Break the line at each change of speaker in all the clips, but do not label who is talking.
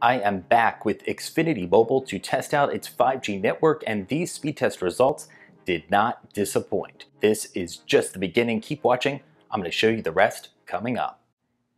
I am back with Xfinity Mobile to test out its 5G network and these speed test results did not disappoint. This is just the beginning. Keep watching. I'm going to show you the rest coming up.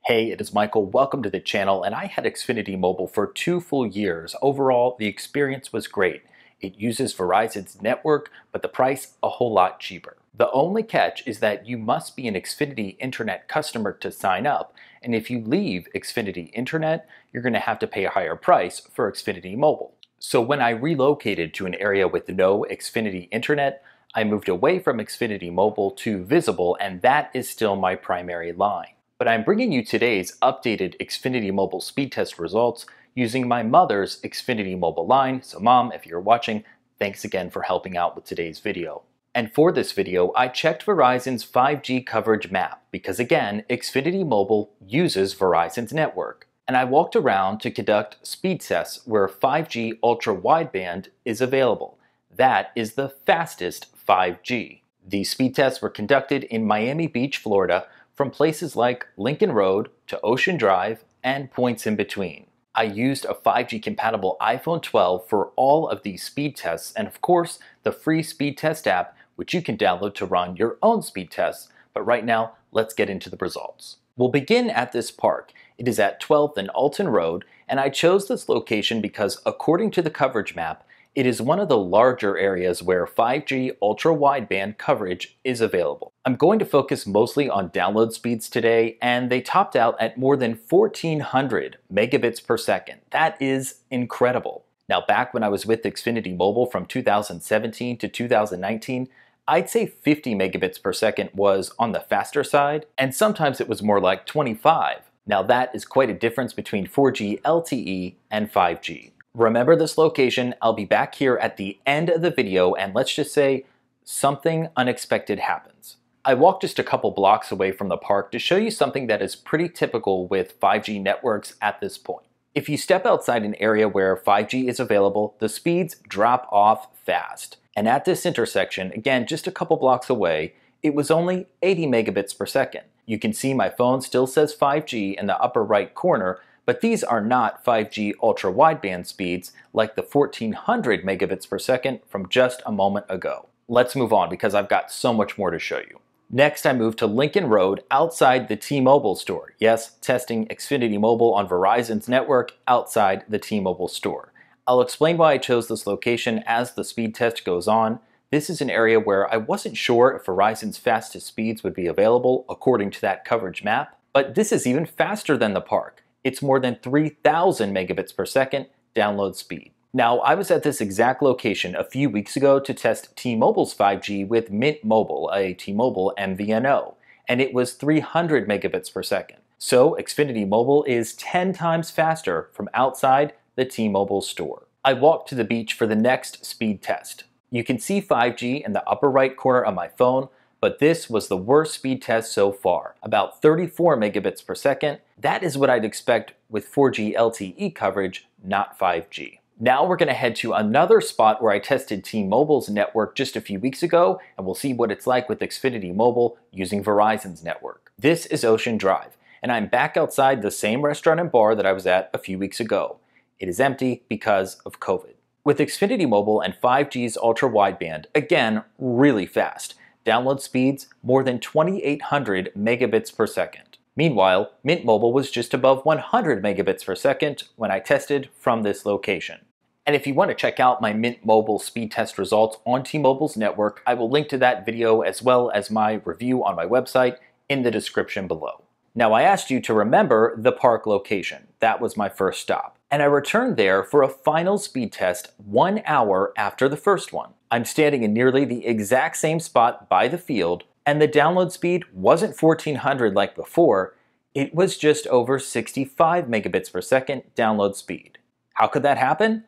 Hey, it is Michael. Welcome to the channel and I had Xfinity Mobile for two full years. Overall, the experience was great. It uses Verizon's network, but the price a whole lot cheaper. The only catch is that you must be an Xfinity Internet customer to sign up, and if you leave Xfinity Internet, you're going to have to pay a higher price for Xfinity Mobile. So when I relocated to an area with no Xfinity Internet, I moved away from Xfinity Mobile to Visible, and that is still my primary line. But I'm bringing you today's updated Xfinity Mobile speed test results using my mother's Xfinity Mobile line. So mom, if you're watching, thanks again for helping out with today's video. And for this video, I checked Verizon's 5G coverage map because again, Xfinity Mobile uses Verizon's network. And I walked around to conduct speed tests where 5G ultra wideband is available. That is the fastest 5G. These speed tests were conducted in Miami Beach, Florida, from places like Lincoln Road to Ocean Drive and points in between. I used a 5G compatible iPhone 12 for all of these speed tests, and of course, the free speed test app which you can download to run your own speed tests. But right now, let's get into the results. We'll begin at this park. It is at 12th and Alton Road, and I chose this location because according to the coverage map, it is one of the larger areas where 5G ultra wideband coverage is available. I'm going to focus mostly on download speeds today, and they topped out at more than 1400 megabits per second. That is incredible. Now, back when I was with Xfinity Mobile from 2017 to 2019, I'd say 50 megabits per second was on the faster side, and sometimes it was more like 25. Now that is quite a difference between 4G LTE and 5G. Remember this location, I'll be back here at the end of the video and let's just say something unexpected happens. I walked just a couple blocks away from the park to show you something that is pretty typical with 5G networks at this point. If you step outside an area where 5G is available, the speeds drop off fast. And at this intersection, again just a couple blocks away, it was only 80 megabits per second. You can see my phone still says 5G in the upper right corner, but these are not 5G ultra wideband speeds like the 1400 megabits per second from just a moment ago. Let's move on because I've got so much more to show you. Next, I moved to Lincoln Road outside the T-Mobile store. Yes, testing Xfinity Mobile on Verizon's network outside the T-Mobile store. I'll explain why I chose this location as the speed test goes on. This is an area where I wasn't sure if Verizon's fastest speeds would be available according to that coverage map, but this is even faster than the park. It's more than 3,000 megabits per second download speed. Now, I was at this exact location a few weeks ago to test T-Mobile's 5G with Mint Mobile, a T-Mobile MVNO, and it was 300 megabits per second. So Xfinity Mobile is 10 times faster from outside the T-Mobile store. I walked to the beach for the next speed test. You can see 5G in the upper right corner of my phone, but this was the worst speed test so far, about 34 megabits per second. That is what I'd expect with 4G LTE coverage, not 5G. Now we're gonna head to another spot where I tested T-Mobile's network just a few weeks ago, and we'll see what it's like with Xfinity Mobile using Verizon's network. This is Ocean Drive, and I'm back outside the same restaurant and bar that I was at a few weeks ago. It is empty because of COVID. With Xfinity Mobile and 5G's ultra wideband, again, really fast. Download speeds more than 2800 megabits per second. Meanwhile, Mint Mobile was just above 100 megabits per second when I tested from this location. And if you want to check out my Mint Mobile speed test results on T-Mobile's network, I will link to that video as well as my review on my website in the description below. Now I asked you to remember the park location. That was my first stop and I returned there for a final speed test one hour after the first one. I'm standing in nearly the exact same spot by the field, and the download speed wasn't 1400 like before, it was just over 65 megabits per second download speed. How could that happen?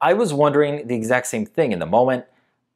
I was wondering the exact same thing in the moment,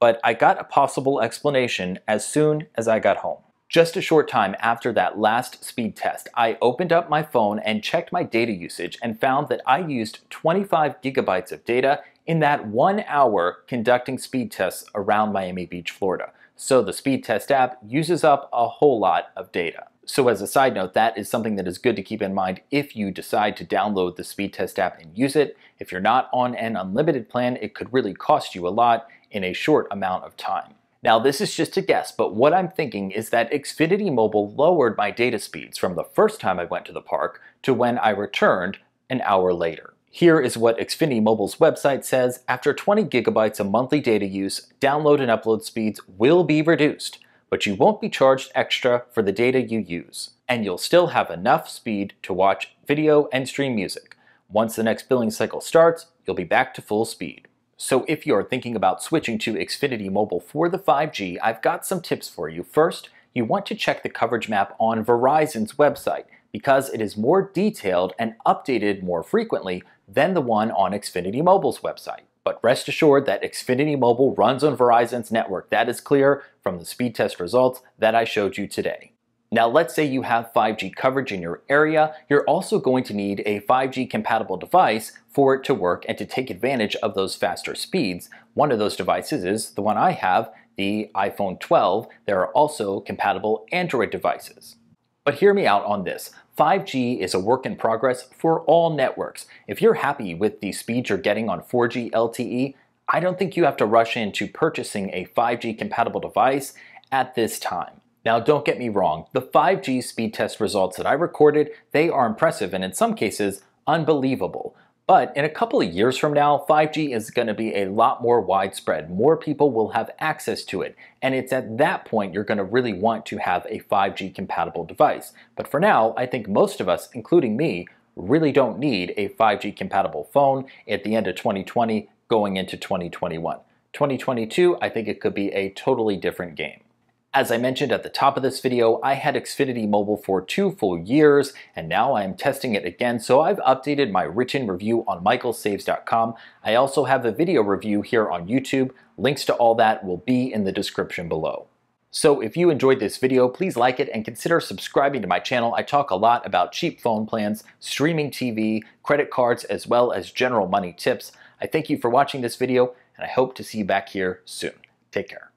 but I got a possible explanation as soon as I got home. Just a short time after that last speed test, I opened up my phone and checked my data usage and found that I used 25 gigabytes of data in that one hour conducting speed tests around Miami Beach, Florida. So the speed test app uses up a whole lot of data. So as a side note, that is something that is good to keep in mind if you decide to download the speed test app and use it. If you're not on an unlimited plan, it could really cost you a lot in a short amount of time. Now this is just a guess, but what I'm thinking is that Xfinity Mobile lowered my data speeds from the first time I went to the park to when I returned an hour later. Here is what Xfinity Mobile's website says, after 20 gigabytes of monthly data use, download and upload speeds will be reduced, but you won't be charged extra for the data you use. And you'll still have enough speed to watch video and stream music. Once the next billing cycle starts, you'll be back to full speed. So if you're thinking about switching to Xfinity Mobile for the 5G, I've got some tips for you. First, you want to check the coverage map on Verizon's website because it is more detailed and updated more frequently than the one on Xfinity Mobile's website. But rest assured that Xfinity Mobile runs on Verizon's network. That is clear from the speed test results that I showed you today. Now let's say you have 5G coverage in your area, you're also going to need a 5G compatible device for it to work and to take advantage of those faster speeds. One of those devices is the one I have, the iPhone 12. There are also compatible Android devices. But hear me out on this. 5G is a work in progress for all networks. If you're happy with the speeds you're getting on 4G LTE, I don't think you have to rush into purchasing a 5G compatible device at this time. Now, don't get me wrong, the 5G speed test results that I recorded, they are impressive and in some cases, unbelievable. But in a couple of years from now, 5G is going to be a lot more widespread. More people will have access to it. And it's at that point you're going to really want to have a 5G compatible device. But for now, I think most of us, including me, really don't need a 5G compatible phone at the end of 2020 going into 2021. 2022, I think it could be a totally different game. As I mentioned at the top of this video, I had Xfinity Mobile for two full years, and now I am testing it again, so I've updated my written review on michaelsaves.com. I also have a video review here on YouTube. Links to all that will be in the description below. So if you enjoyed this video, please like it and consider subscribing to my channel. I talk a lot about cheap phone plans, streaming TV, credit cards, as well as general money tips. I thank you for watching this video, and I hope to see you back here soon. Take care.